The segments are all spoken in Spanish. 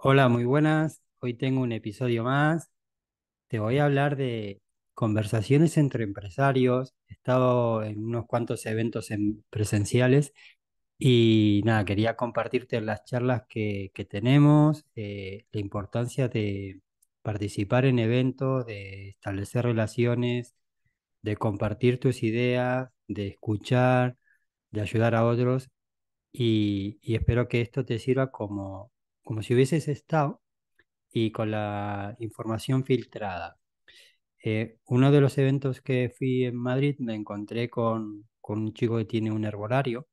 Hola, muy buenas. Hoy tengo un episodio más. Te voy a hablar de conversaciones entre empresarios. He estado en unos cuantos eventos presenciales y nada, quería compartirte las charlas que, tenemos, eh, la importancia de participar en eventos, de establecer relaciones, de compartir tus ideas, de escuchar, de ayudar a otros y espero que esto te sirva como como si hubieses estado y con la información filtrada. Eh, uno de los eventos que fui en Madrid me encontré con, con un chico que tiene un herbolario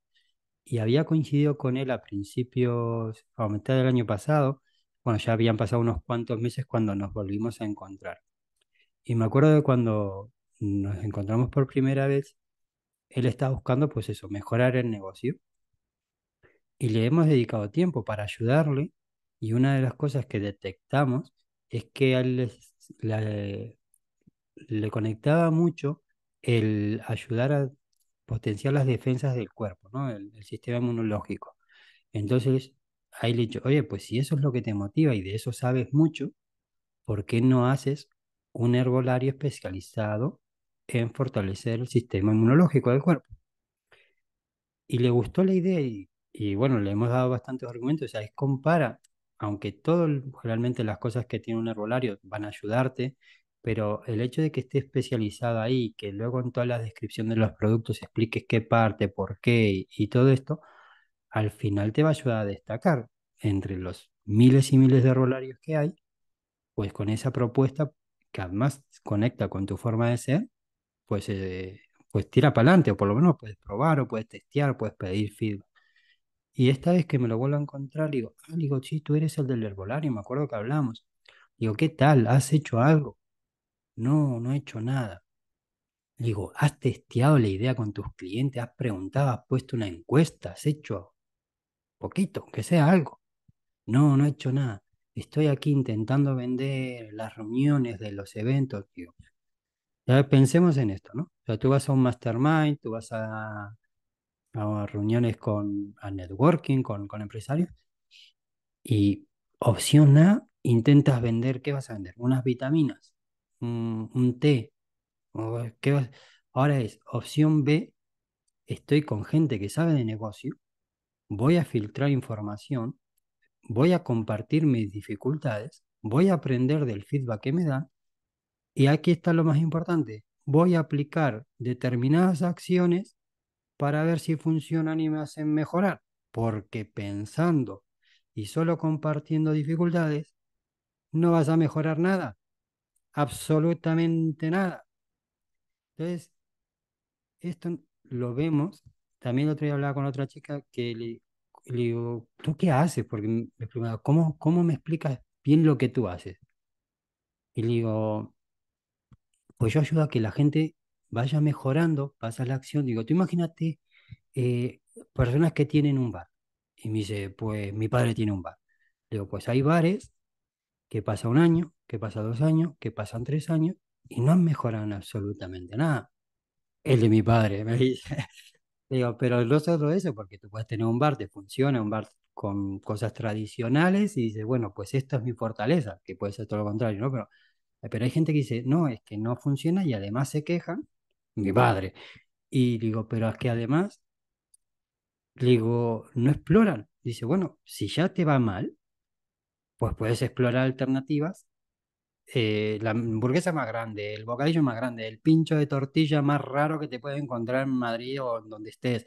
y había coincidido con él a principios, a mitad del año pasado. Bueno, ya habían pasado unos cuantos meses cuando nos volvimos a encontrar. Y me acuerdo de cuando nos encontramos por primera vez, él estaba buscando, pues eso, mejorar el negocio. Y le hemos dedicado tiempo para ayudarle y una de las cosas que detectamos es que le conectaba mucho el ayudar a potenciar las defensas del cuerpo, ¿no? el, sistema inmunológico. Entonces, ahí le he dicho, oye, pues si eso es lo que te motiva y de eso sabes mucho, ¿por qué no haces un herbolario especializado en fortalecer el sistema inmunológico del cuerpo? Y le gustó la idea y, y bueno, le hemos dado bastantes argumentos, o sea, es compara aunque todo, generalmente las cosas que tiene un rolario van a ayudarte, pero el hecho de que esté especializado ahí, que luego en toda la descripción de los productos expliques qué parte, por qué y, todo esto, al final te va a ayudar a destacar entre los miles y miles de rolarios que hay, pues con esa propuesta que además conecta con tu forma de ser, pues, eh, pues tira para adelante, o por lo menos puedes probar o puedes testear, puedes pedir feedback. Y esta vez que me lo vuelvo a encontrar, digo, ah, digo, sí, tú eres el del herbolario, me acuerdo que hablamos. Digo, ¿qué tal? ¿Has hecho algo? No, no he hecho nada. Digo, ¿has testeado la idea con tus clientes? ¿Has preguntado? ¿Has puesto una encuesta? ¿Has hecho poquito, ¿Que sea algo? No, no he hecho nada. Estoy aquí intentando vender las reuniones de los eventos. ya pensemos en esto, ¿no? O sea, tú vas a un mastermind, tú vas a a reuniones con networking, con, empresarios. Y opción A, intentas vender, ¿qué vas a vender? Unas vitaminas, un, un té. ¿qué Ahora es opción B, estoy con gente que sabe de negocio, voy a filtrar información, voy a compartir mis dificultades, voy a aprender del feedback que me dan y aquí está lo más importante, voy a aplicar determinadas acciones para ver si funcionan y me hacen mejorar, porque pensando y solo compartiendo dificultades, no vas a mejorar nada, absolutamente nada. Entonces, esto lo vemos, también el otro día hablaba con otra chica que le, digo, ¿tú qué haces? Porque me preguntaba, ¿cómo, ¿cómo me explicas bien lo que tú haces? Y le digo, pues yo ayudo a que la gente vaya mejorando, pasa la acción. Digo, tú imagínate eh, personas que tienen un bar. Y me dice, pues mi padre tiene un bar. Digo, pues hay bares que pasa un año, que pasa dos años, que pasan tres años y no han mejorado absolutamente nada. El de mi padre, me dice. Digo, pero no solo eso, porque tú puedes tener un bar, que funciona, un bar con cosas tradicionales y dices, bueno, pues esta es mi fortaleza, que puede ser todo lo contrario, ¿no? Pero, eh, pero hay gente que dice, no, es que no funciona y además se quejan mi padre. Y digo, pero es que además, digo, no exploran. Dice, bueno, si ya te va mal, pues puedes explorar alternativas. Eh, la hamburguesa más grande, el bocadillo más grande, el pincho de tortilla más raro que te puedes encontrar en Madrid o donde estés.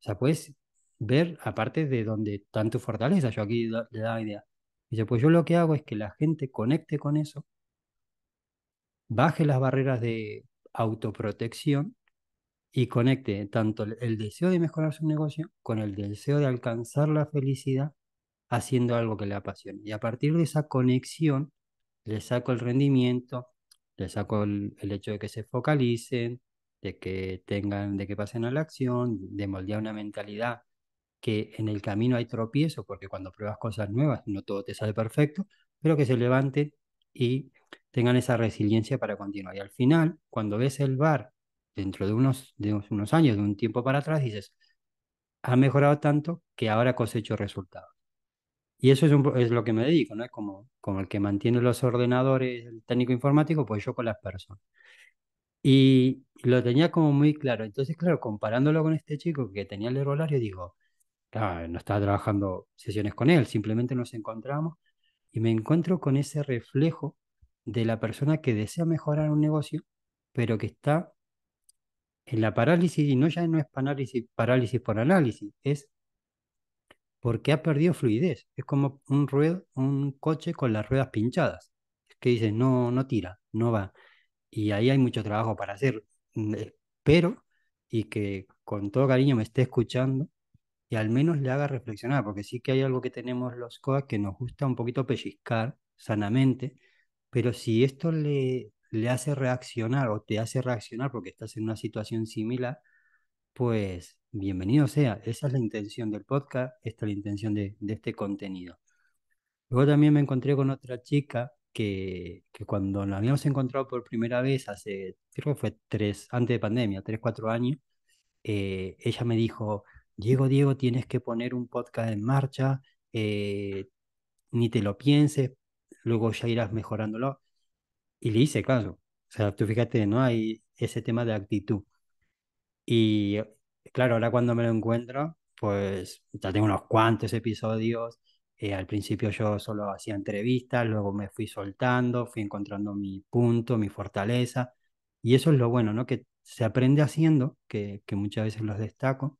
O sea, puedes ver, aparte de donde están tus fortalezas, yo aquí le da idea. Dice, pues yo lo que hago es que la gente conecte con eso, baje las barreras de, autoprotección y conecte tanto el deseo de mejorar su negocio con el deseo de alcanzar la felicidad haciendo algo que le apasione. Y a partir de esa conexión, le saco el rendimiento, le saco el, hecho de que se focalicen, de que tengan, de que pasen a la acción, de moldear una mentalidad que en el camino hay tropiezos, porque cuando pruebas cosas nuevas no todo te sale perfecto, pero que se levante y tengan esa resiliencia para continuar. Y al final, cuando ves el bar dentro de unos, de unos años, de un tiempo para atrás, dices, ha mejorado tanto que ahora cosecho resultados. Y eso es, lo que me dedico, ¿no? como, como el que mantiene los ordenadores, el técnico informático, pues yo con las personas. Y lo tenía como muy claro. Entonces, claro, comparándolo con este chico que tenía el herbolario, digo, ah, no estaba trabajando sesiones con él, simplemente nos encontramos y me encuentro con ese reflejo de la persona que desea mejorar un negocio, pero que está en la parálisis, y no ya no es parálisis, parálisis por análisis, es porque ha perdido fluidez. Es como un, un coche con las ruedas pinchadas, que dice, no, no tira, no va. Y ahí hay mucho trabajo para hacer. Mm, pero... y que con todo cariño me esté escuchando y al menos le haga reflexionar, porque sí que hay algo que tenemos los COA que nos gusta un poquito pellizcar sanamente pero si esto le, le hace reaccionar o te hace reaccionar porque estás en una situación similar, pues bienvenido sea. Esa es la intención del podcast, esta es la intención de, este contenido. Luego también me encontré con otra chica que, que, cuando la habíamos encontrado por primera vez hace, creo que fue tres, antes de pandemia, tres, cuatro años, eh, ella me dijo, Diego, Diego, tienes que poner un podcast en marcha, eh, ni te lo pienses, luego ya irás mejorándolo. Y le hice caso. O sea, tú fíjate, ¿no? Hay ese tema de actitud. Y claro, ahora cuando me lo encuentro, pues ya tengo unos cuantos episodios. Eh, al principio yo solo hacía entrevistas, luego me fui soltando, fui encontrando mi punto, mi fortaleza. Y eso es lo bueno, ¿no? Que se aprende haciendo, que, muchas veces los destaco.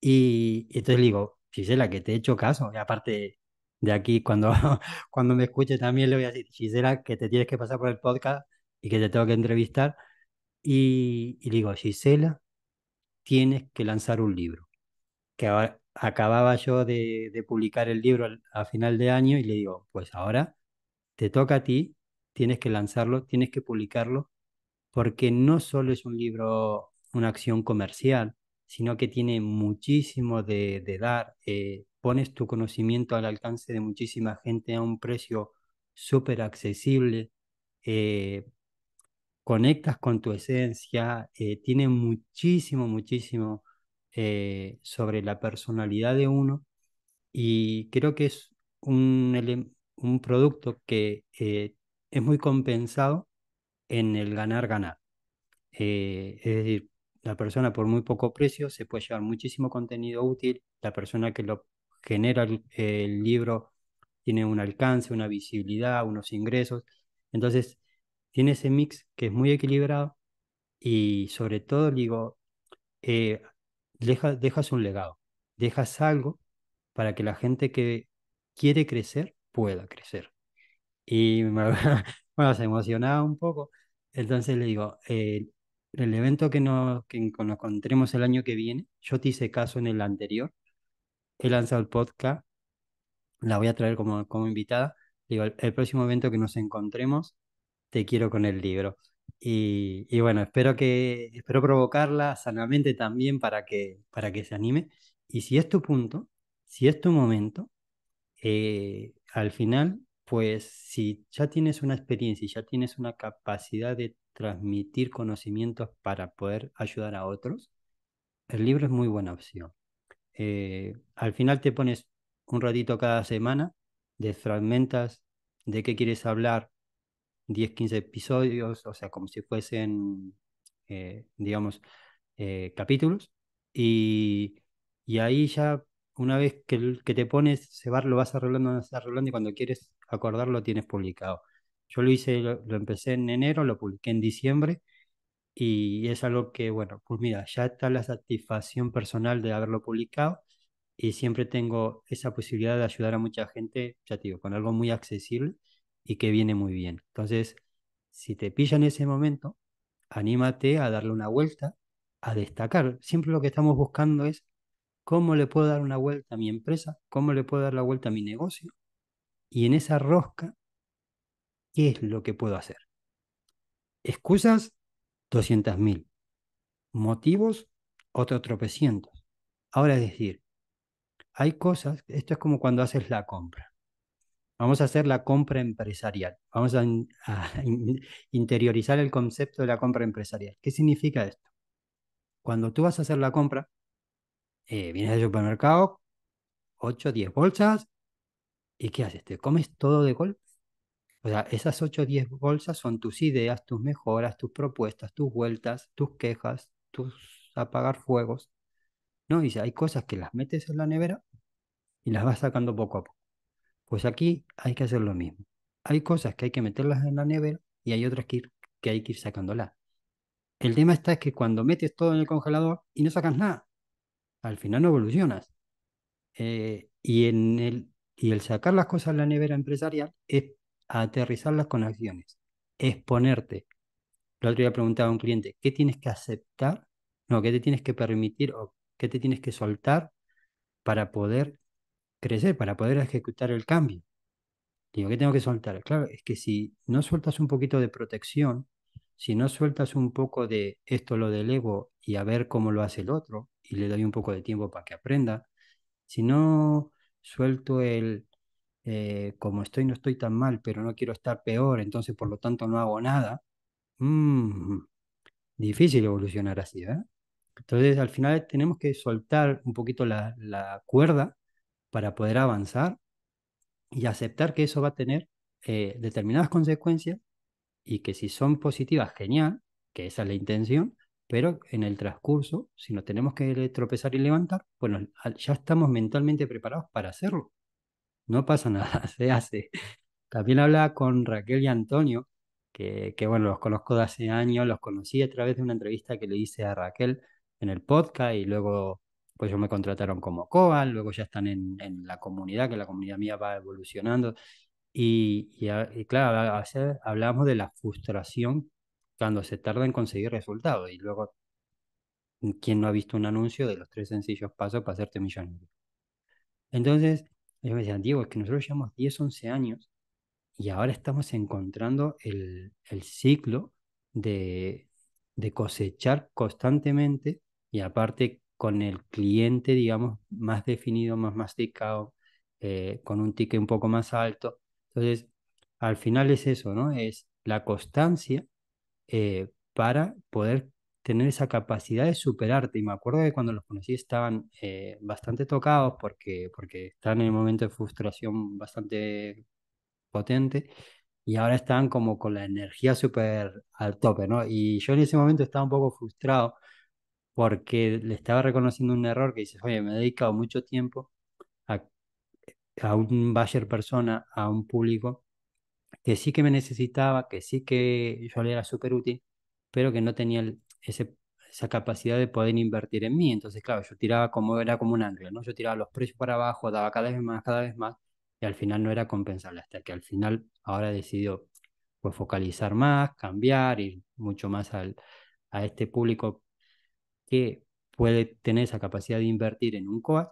Y, entonces le digo, la que te he hecho caso. Y aparte, de aquí, cuando, cuando me escuche también le voy a decir, Gisela, que te tienes que pasar por el podcast y que te tengo que entrevistar. Y, y digo, Gisela, tienes que lanzar un libro. Que acababa yo de, publicar el libro a final de año y le digo, pues ahora te toca a ti, tienes que lanzarlo, tienes que publicarlo, porque no solo es un libro, una acción comercial, sino que tiene muchísimo de, de dar. Eh, pones tu conocimiento al alcance de muchísima gente a un precio súper accesible, eh, conectas con tu esencia, eh, tiene muchísimo, muchísimo eh, sobre la personalidad de uno y creo que es un, un producto que es muy compensado en el ganar-ganar. es decir, la persona por muy poco precio se puede llevar muchísimo contenido útil, la persona que lo genera el, libro tiene un alcance, una visibilidad, unos ingresos. Entonces, tiene ese mix que es muy equilibrado y sobre todo, digo, eh, dejas un legado, dejas algo para que la gente que quiere crecer pueda crecer. Y me, bueno, se emocionaba un poco. Entonces le digo, eh, el evento que, nos, que nos encontremos el año que viene, yo te hice caso en el anterior, he lanzado el podcast, la voy a traer como, como invitada. Digo, el, próximo evento que nos encontremos, te quiero con el libro. Y, y, bueno, espero que espero provocarla sanamente también para que, para que se anime. Y si es tu punto, si es tu momento, eh, al final, pues si ya tienes una experiencia y ya tienes una capacidad de transmitir conocimientos para poder ayudar a otros, el libro es muy buena opción. Eh, al final te pones un ratito cada semana, desfragmentas de qué quieres hablar, 10, 15 episodios, o sea, como si fuesen, eh, digamos, eh, capítulos. Y, ahí ya, una vez que, te pones, se va, lo vas arreglando, vas arreglando y cuando quieres acordarlo tienes publicado. Yo lo hice, lo empecé en enero, lo publiqué en diciembre y es algo que, bueno, pues mira, ya está la satisfacción personal de haberlo publicado y siempre tengo esa posibilidad de ayudar a mucha gente, ya te digo, con algo muy accesible y que viene muy bien. Entonces, si te pilla en ese momento, anímate a darle una vuelta, a destacar. Siempre lo que estamos buscando es cómo le puedo dar una vuelta a mi empresa, cómo le puedo dar la vuelta a mi negocio. Y en esa rosca, ¿qué es lo que puedo hacer? Excusas 200.000. Motivos, otro tropecientos. Ahora es decir, hay cosas, esto es como cuando haces la compra. Vamos a hacer la compra empresarial. Vamos a, interiorizar el concepto de la compra empresarial. ¿Qué significa esto? Cuando tú vas a hacer la compra, eh, vienes al supermercado, 8, 10 bolsas, ¿y qué haces? ¿Te comes todo de golpe? O sea, esas 8 o 10 bolsas son tus ideas, tus mejoras, tus propuestas, tus vueltas, tus quejas, tus apagar fuegos. ¿No? Dice, hay cosas que las metes en la nevera y las vas sacando poco a poco. Pues aquí hay que hacer lo mismo. Hay cosas que hay que meterlas en la nevera y hay otras que, hay que ir sacándolas. El tema está es que cuando metes todo en el congelador y no sacas nada, al final no evolucionas. Eh, y, en el, y el sacar las cosas de la nevera empresarial es a aterrizar las conexiones, exponerte. lo otro día preguntaba a un cliente, ¿qué tienes que aceptar? No, ¿qué te tienes que permitir o qué te tienes que soltar para poder crecer, para poder ejecutar el cambio? Digo, ¿qué tengo que soltar? Claro, es que si no sueltas un poquito de protección, si no sueltas un poco de esto lo delego y a ver cómo lo hace el otro, y le doy un poco de tiempo para que aprenda, si no suelto el eh, como estoy no estoy tan mal, pero no quiero estar peor, entonces por lo tanto no hago nada, mm, difícil evolucionar así, ¿eh? Entonces al final tenemos que soltar un poquito la, cuerda para poder avanzar y aceptar que eso va a tener eh, determinadas consecuencias y que si son positivas, genial, que esa es la intención, pero en el transcurso, si nos tenemos que tropezar y levantar, bueno, ya estamos mentalmente preparados para hacerlo no pasa nada, se hace. También hablaba con Raquel y Antonio, que, bueno, los conozco de hace años, los conocí a través de una entrevista que le hice a Raquel en el podcast y luego pues yo me contrataron como COAL, luego ya están en, la comunidad, que la comunidad mía va evolucionando. Y, y, y claro, hablamos de la frustración cuando se tarda en conseguir resultados y luego ¿Quién no ha visto un anuncio de los tres sencillos pasos para hacerte millonario? Entonces, yo me decían, Diego, es que nosotros llevamos 10, 11 años y ahora estamos encontrando el, ciclo de, de, cosechar constantemente y aparte con el cliente, digamos, más definido, más masticado, eh, con un ticket un poco más alto. Entonces, al final es eso, ¿no? Es la constancia eh, para poder tener esa capacidad de superarte. Y me acuerdo que cuando los conocí estaban eh, bastante tocados porque, porque estaban en un momento de frustración bastante potente y ahora están como con la energía súper al tope, ¿no? Y yo en ese momento estaba un poco frustrado porque le estaba reconociendo un error que dices, oye, me he dedicado mucho tiempo a, a un Bayer persona, a un público que sí que me necesitaba, que sí que yo le era súper útil, pero que no tenía el esa capacidad de poder invertir en mí. Entonces, claro, yo tiraba como era como un ángulo ¿no? Yo tiraba los precios para abajo, daba cada vez más, cada vez más, y al final no era compensable, hasta que al final ahora decidió pues, focalizar más, cambiar, ir mucho más a este público que puede tener esa capacidad de invertir en un coach,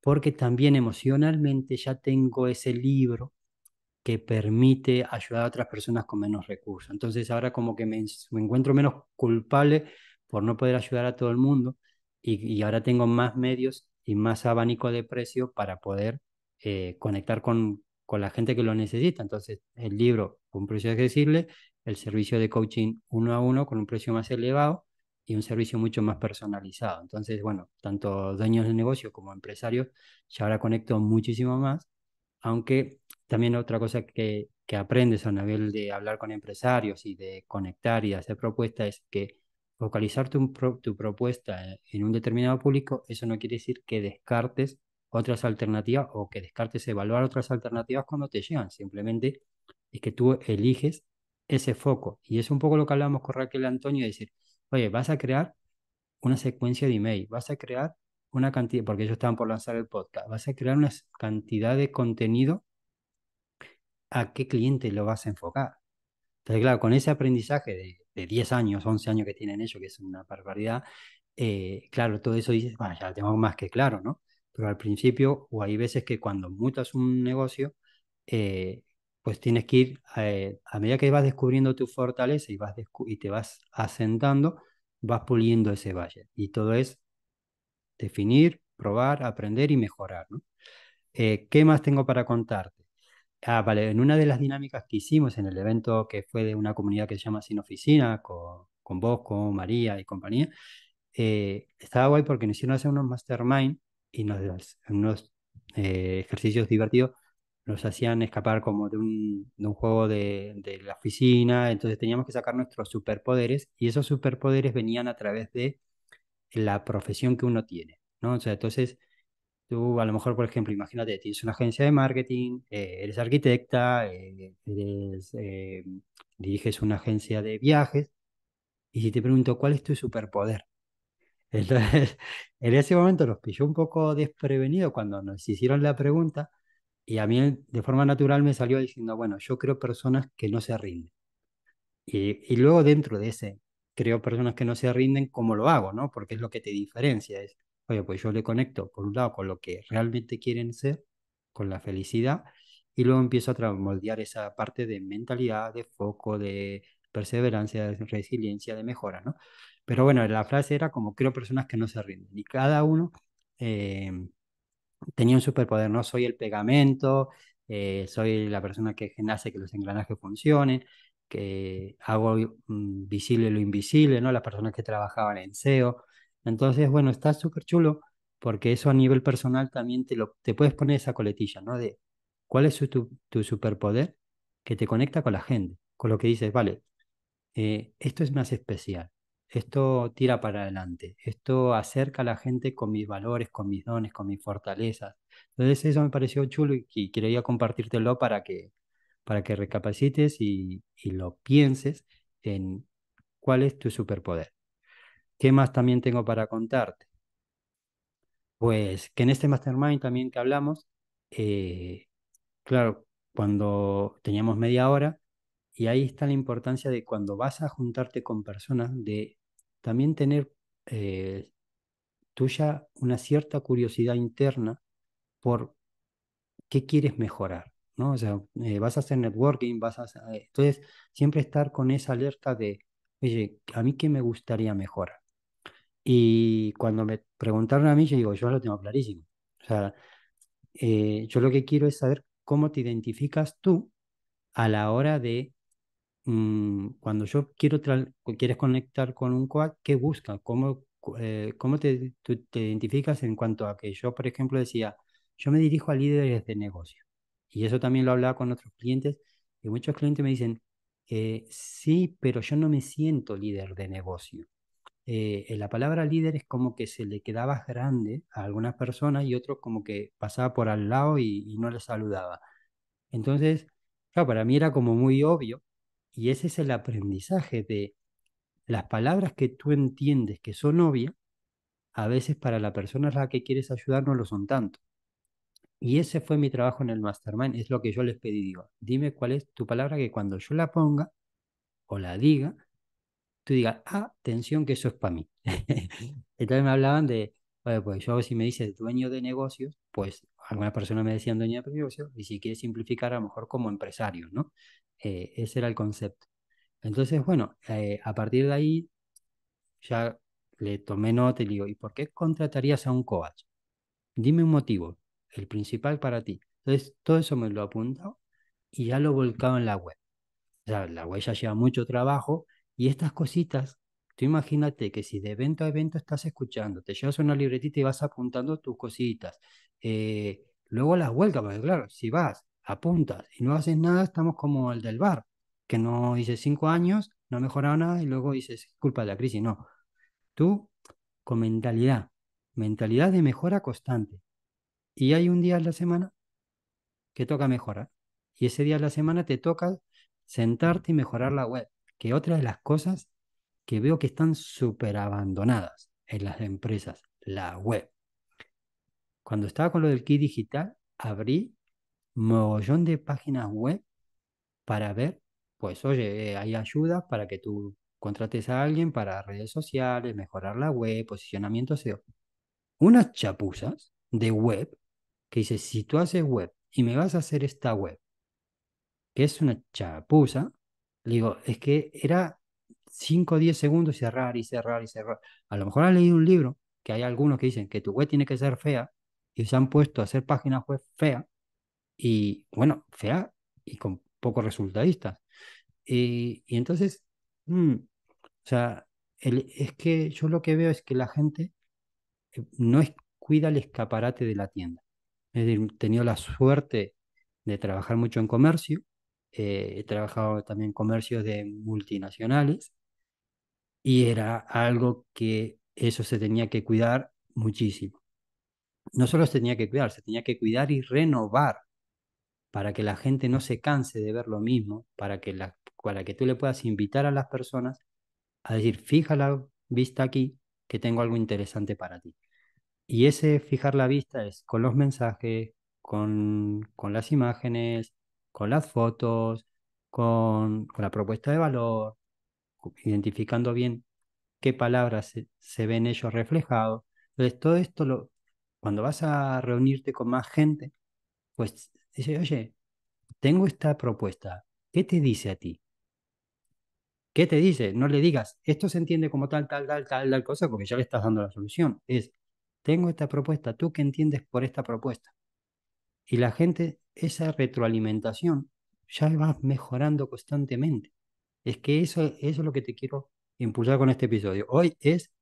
porque también emocionalmente ya tengo ese libro que permite ayudar a otras personas con menos recursos. Entonces ahora como que me, encuentro menos culpable por no poder ayudar a todo el mundo y, ahora tengo más medios y más abanico de precio para poder eh, conectar con, con la gente que lo necesita. Entonces el libro con un precio accesible, el servicio de coaching uno a uno con un precio más elevado y un servicio mucho más personalizado. Entonces, bueno, tanto dueños de negocio como empresarios, ya ahora conecto muchísimo más, aunque también otra cosa que, aprendes a nivel de hablar con empresarios y de conectar y hacer propuestas es que focalizar tu, tu propuesta en un determinado público, eso no quiere decir que descartes otras alternativas o que descartes evaluar otras alternativas cuando te llegan. Simplemente es que tú eliges ese foco. Y es un poco lo que hablábamos con Raquel Antonio, decir, oye, vas a crear una secuencia de email, vas a crear una cantidad, porque ellos estaban por lanzar el podcast, vas a crear una cantidad de contenido a qué cliente lo vas a enfocar. Entonces, claro, con ese aprendizaje de, 10 años, 11 años que tienen ellos, que es una barbaridad, eh, claro, todo eso dices, bueno, ya lo tengo más que claro, ¿no? Pero al principio, o hay veces que cuando mutas un negocio, eh, pues tienes que ir, eh, a medida que vas descubriendo tu fortaleza y, vas y te vas asentando, vas puliendo ese valle. Y todo es definir, probar, aprender y mejorar, ¿no? ¿Qué más tengo para contarte? Ah, vale, en una de las dinámicas que hicimos en el evento que fue de una comunidad que se llama Sin Oficina, con, vos, con María y compañía, eh, estaba guay porque nos hicieron hacer unos mastermind y nos, unos eh, ejercicios divertidos nos hacían escapar como de un, juego de, de, la oficina, entonces teníamos que sacar nuestros superpoderes y esos superpoderes venían a través de la profesión que uno tiene, ¿no? O sea, entonces Tú a lo mejor, por ejemplo, imagínate, tienes una agencia de marketing, eh, eres arquitecta, eh, eres, eh, diriges una agencia de viajes, y si te pregunto, ¿cuál es tu superpoder? Entonces, en ese momento los pilló un poco desprevenido cuando nos hicieron la pregunta y a mí de forma natural me salió diciendo, bueno, yo creo personas que no se rinden. Y, y luego dentro de ese, creo personas que no se rinden, ¿cómo lo hago? ¿no? Porque es lo que te diferencia. Es, Oye, pues yo le conecto, por un lado, con lo que realmente quieren ser, con la felicidad, y luego empiezo a moldear esa parte de mentalidad, de foco, de perseverancia, de resiliencia, de mejora, ¿no? Pero bueno, la frase era como creo personas que no se rinden, y cada uno eh, tenía un superpoder, ¿no? Soy el pegamento, eh, soy la persona que hace que los engranajes funcionen, que hago mm, visible lo invisible, ¿no? Las personas que trabajaban en SEO, entonces, bueno, está súper chulo porque eso a nivel personal también te, lo, te puedes poner esa coletilla, ¿no? De cuál es tu, superpoder que te conecta con la gente, con lo que dices, vale, eh, esto es más especial, esto tira para adelante, esto acerca a la gente con mis valores, con mis dones, con mis fortalezas. Entonces eso me pareció chulo y, quería compartírtelo para que, para que recapacites y, y lo pienses en cuál es tu superpoder. ¿Qué más también tengo para contarte? Pues que en este mastermind también que hablamos, eh, claro, cuando teníamos media hora, y ahí está la importancia de cuando vas a juntarte con personas, de también tener eh, tuya una cierta curiosidad interna por qué quieres mejorar, ¿no? O sea, eh, vas a hacer networking, vas a... entonces, siempre estar con esa alerta de, oye, ¿a mí qué me gustaría mejorar? Y cuando me preguntaron a mí, yo digo, yo lo tengo clarísimo. O sea, eh, yo lo que quiero es saber cómo te identificas tú a la hora de mm, cuando yo quiero quieres conectar con un coach, ¿qué busca? ¿Cómo, eh, cómo te, identificas en cuanto a que yo, por ejemplo, decía, yo me dirijo a líderes de negocio. Y eso también lo hablaba con otros clientes. Y muchos clientes me dicen, eh, sí, pero yo no me siento líder de negocio. Eh, eh, la palabra líder es como que se le quedaba grande a algunas personas y otros como que pasaba por al lado y, no le saludaba. Entonces, para mí era como muy obvio y ese es el aprendizaje de las palabras que tú entiendes que son obvias, a veces para la persona a la que quieres ayudar no lo son tanto. Y ese fue mi trabajo en el mastermind, es lo que yo les pedí, digo, dime cuál es tu palabra que cuando yo la ponga o la diga, tú digas, ah, atención que eso es para mí. Entonces me hablaban de, bueno, pues yo si me dices dueño de negocios, pues algunas personas me decían dueño de negocios, y si quieres simplificar, a lo mejor como empresario, ¿no? Eh, ese era el concepto. Entonces, bueno, eh, a partir de ahí ya le tomé nota y le digo, ¿y por qué contratarías a un coach? Dime un motivo, el principal para ti. Entonces, todo eso me lo apunto y ya lo volcado en la web. O sea, la web ya lleva mucho trabajo y estas cositas, tú imagínate que si de evento a evento estás escuchando, te llevas una libretita y vas apuntando tus cositas. Eh, luego las vuelta porque claro, si vas, apuntas y no haces nada, estamos como el del bar, que no hice cinco años, no ha mejorado nada y luego dices, culpa de la crisis. No, tú con mentalidad, mentalidad de mejora constante. Y hay un día a la semana que toca mejorar. Y ese día a la semana te toca sentarte y mejorar la web que otra de las cosas que veo que están súper abandonadas en las empresas, la web. Cuando estaba con lo del kit digital, abrí mogollón de páginas web para ver, pues oye, eh, hay ayuda para que tú contrates a alguien para redes sociales, mejorar la web, posicionamiento SEO. Unas chapuzas de web que dice, si tú haces web y me vas a hacer esta web, que es una chapuza, digo, es que era 5 o 10 segundos cerrar y cerrar y cerrar. A lo mejor han leído un libro, que hay algunos que dicen que tu web tiene que ser fea, y se han puesto a hacer páginas web feas, y bueno, fea y con pocos resultadistas. Y, entonces, mm, o sea, es que yo lo que veo es que la gente eh, no cuida el escaparate de la tienda. Es decir, he tenido la suerte de trabajar mucho en comercio eh, he trabajado también en comercios de multinacionales y era algo que eso se tenía que cuidar muchísimo. No solo se tenía que cuidar, se tenía que cuidar y renovar para que la gente no se canse de ver lo mismo, para que, la, para que tú le puedas invitar a las personas a decir, fija la vista aquí, que tengo algo interesante para ti. Y ese fijar la vista es con los mensajes, con, con las imágenes, con las fotos, con, la propuesta de valor, identificando bien qué palabras se, ven ellos reflejados. Entonces, todo esto, lo, cuando vas a reunirte con más gente, pues dice, oye, tengo esta propuesta, ¿qué te dice a ti? ¿Qué te dice? No le digas, esto se entiende como tal, tal, tal, tal, tal cosa, porque ya le estás dando la solución. Es, tengo esta propuesta, ¿tú qué entiendes por esta propuesta? Y la gente esa retroalimentación ya vas mejorando constantemente. Es que eso, eso es lo que te quiero impulsar con este episodio. Hoy es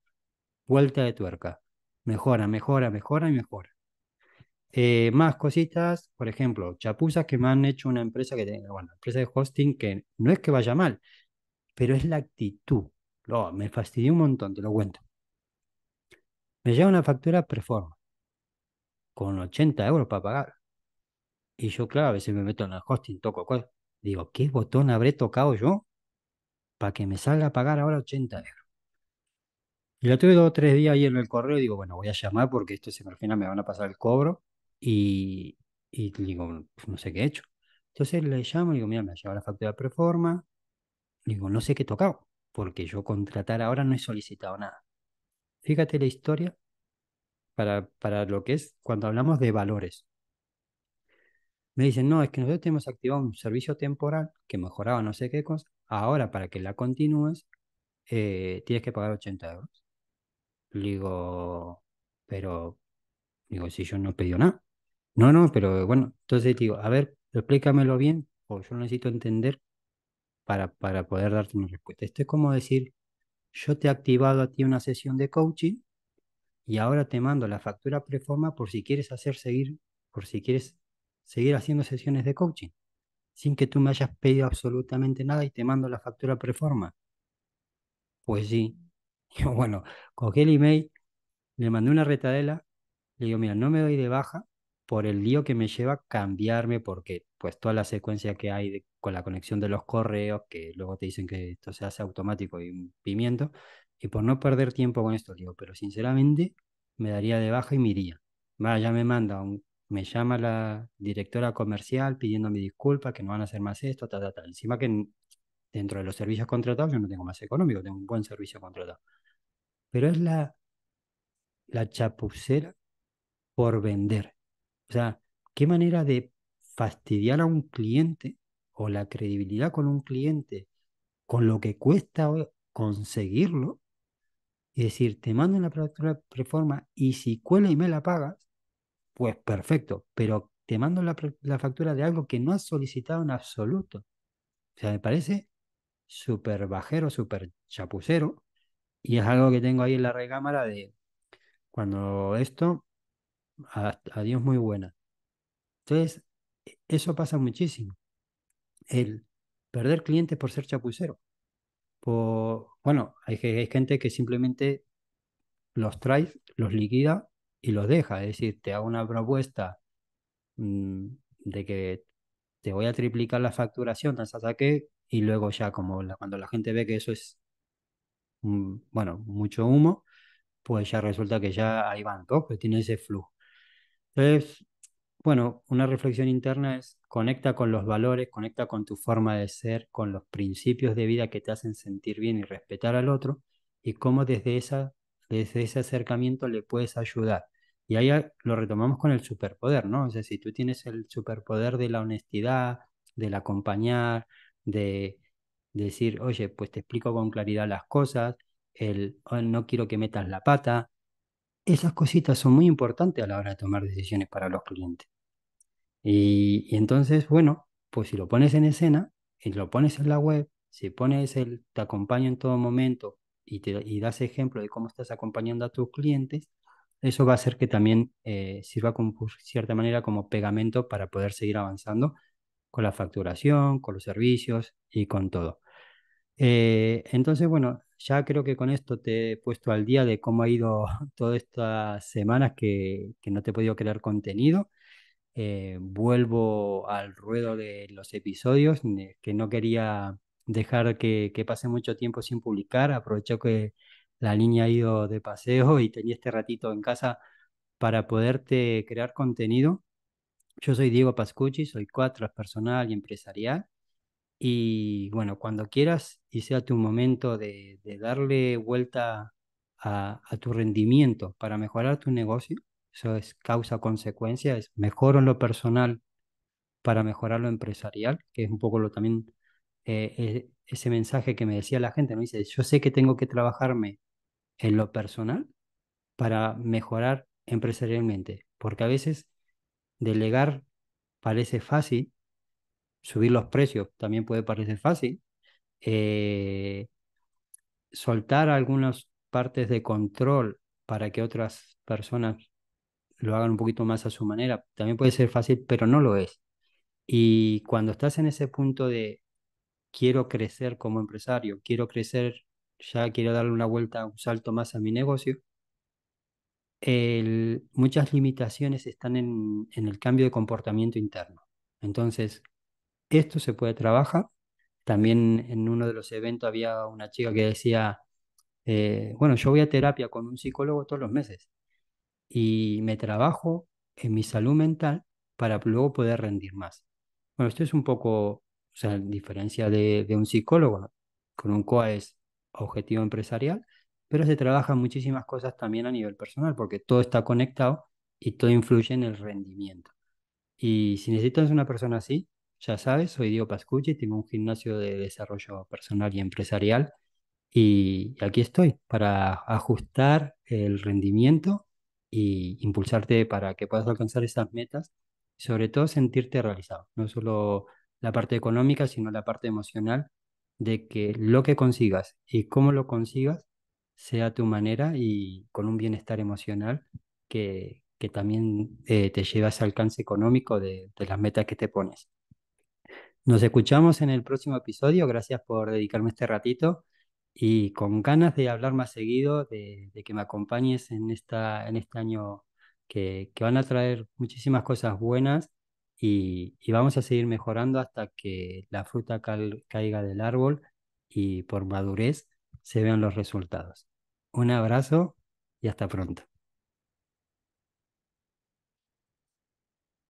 vuelta de tuerca. Mejora, mejora, mejora y mejora. Eh, más cositas, por ejemplo, chapuzas que me han hecho una empresa que tiene, bueno, empresa de hosting que no es que vaya mal, pero es la actitud. me fastidió un montón, te lo cuento. Me llega una factura preforma con 80 euros para pagar. Y yo, claro, a veces me meto en el hosting, toco cosas. Digo, ¿qué botón habré tocado yo para que me salga a pagar ahora 80 euros? Y lo tuve dos o tres días ahí en el correo y digo, bueno, voy a llamar porque esto se al final me van a pasar el cobro. Y, digo, no sé qué he hecho. Entonces le llamo y digo, mira, me ha llegado la factura de performance. Digo, no sé qué he tocado, porque yo contratar ahora no he solicitado nada. Fíjate la historia para, para lo que es cuando hablamos de valores me dicen, no, es que nosotros tenemos activado un servicio temporal que mejoraba no sé qué cosa, ahora para que la continúes eh, tienes que pagar 80 euros. Le digo, pero, digo, si yo no he pedido nada. No, no, pero bueno, entonces digo, a ver, explícamelo bien, porque yo necesito entender para, para poder darte una respuesta. Esto es como decir, yo te he activado a ti una sesión de coaching y ahora te mando la factura preforma por si quieres hacer seguir, por si quieres seguir haciendo sesiones de coaching sin que tú me hayas pedido absolutamente nada y te mando la factura preforma. Pues sí. Yo, bueno, cogí el email, le mandé una retadela, le digo, mira, no me doy de baja por el lío que me lleva cambiarme, porque pues toda la secuencia que hay con la conexión de los correos, que luego te dicen que esto se hace automático y pimiento, y por no perder tiempo con esto, digo, pero sinceramente me daría de baja y me iría. Vaya, ya me manda un me llama la directora comercial pidiéndome disculpa, que no van a hacer más esto, tal, tal, tal. Encima que dentro de los servicios contratados yo no tengo más económico, tengo un buen servicio contratado. Pero es la, la chapucera por vender. O sea, qué manera de fastidiar a un cliente o la credibilidad con un cliente, con lo que cuesta conseguirlo, y decir, te mando la reforma y si cuela y me la pagas, pues perfecto, pero te mando la, factura de algo que no has solicitado en absoluto. O sea, me parece súper bajero, súper chapucero, y es algo que tengo ahí en la recámara de cuando esto, adiós muy buena. Entonces, e, eso pasa muchísimo. El perder clientes por ser chapucero. bueno, hay, hay gente que simplemente los trae, los liquida y los deja. Es decir, te hago una propuesta mm, de que te voy a triplicar la facturación hasta saque y luego ya como cuando la gente ve que eso es, mm, bueno, mucho humo, pues ya resulta que ya hay banco que tiene ese flujo. Entonces, bueno, una reflexión interna es conecta con los valores, conecta con tu forma de ser, con los principios de vida que te hacen sentir bien y respetar al otro, y cómo desde esa desde ese acercamiento le puedes ayudar. Y ahí lo retomamos con el superpoder, ¿no? O sea, si tú tienes el superpoder de la honestidad, del acompañar, de decir, oye, pues te explico con claridad las cosas, el, oh, no quiero que metas la pata. Esas cositas son muy importantes a la hora de tomar decisiones para los clientes. Y, entonces, bueno, pues si lo pones en escena, lo pones en la web, si pones el te acompaño en todo momento y, das ejemplo de cómo estás acompañando a tus clientes, eso va a hacer que también eh, sirva como, cierta manera como pegamento para poder seguir avanzando con la facturación, con los servicios y con todo. Eh, entonces, bueno, ya creo que con esto te he puesto al día de cómo ha ido todas estas semanas que, no te he podido crear contenido. Eh, vuelvo al ruedo de los episodios, que no quería dejar que, que pase mucho tiempo sin publicar, aprovecho que la niña ha ido de paseo y tenía este ratito en casa para poderte crear contenido. Yo soy Diego Pascucci, soy cuatro personal y empresarial. Y bueno, cuando quieras y sea tu momento de, darle vuelta a, a, tu rendimiento para mejorar tu negocio, eso es causa-consecuencia, es mejoro lo personal para mejorar lo empresarial, que es un poco lo también eh, e, ese mensaje que me decía la gente, me dice, yo sé que tengo que trabajarme en lo personal para mejorar empresarialmente, porque a veces delegar parece fácil, subir los precios también puede parecer fácil, eh, soltar algunas partes de control para que otras personas lo hagan un poquito más a su manera, también puede ser fácil, pero no lo es. Y cuando estás en ese punto de quiero crecer como empresario, quiero crecer, ya quiero darle una vuelta, un salto más a mi negocio, muchas limitaciones están en, el cambio de comportamiento interno. Entonces, esto se puede trabajar. También en uno de los eventos había una chica que decía, eh, bueno, yo voy a terapia con un psicólogo todos los meses y me trabajo en mi salud mental para luego poder rendir más. Bueno, esto es un poco o sea, diferencia de, de un psicólogo, con un COA es objetivo empresarial, pero se trabajan muchísimas cosas también a nivel personal, porque todo está conectado y todo influye en el rendimiento. Y si necesitas una persona así, ya sabes, soy Diego Pascucci, tengo un gimnasio de desarrollo personal y empresarial y aquí estoy para ajustar el rendimiento e impulsarte para que puedas alcanzar esas metas, sobre todo sentirte realizado, no solo la parte económica, sino la parte emocional de que lo que consigas y cómo lo consigas sea tu manera y con un bienestar emocional que, que también eh, te llevas al alcance económico de, de las metas que te pones. Nos escuchamos en el próximo episodio. Gracias por dedicarme este ratito y con ganas de hablar más seguido, de, que me acompañes en, esta, en este año que, que van a traer muchísimas cosas buenas y, vamos a seguir mejorando hasta que la fruta caiga del árbol y por madurez se vean los resultados. Un abrazo y hasta pronto.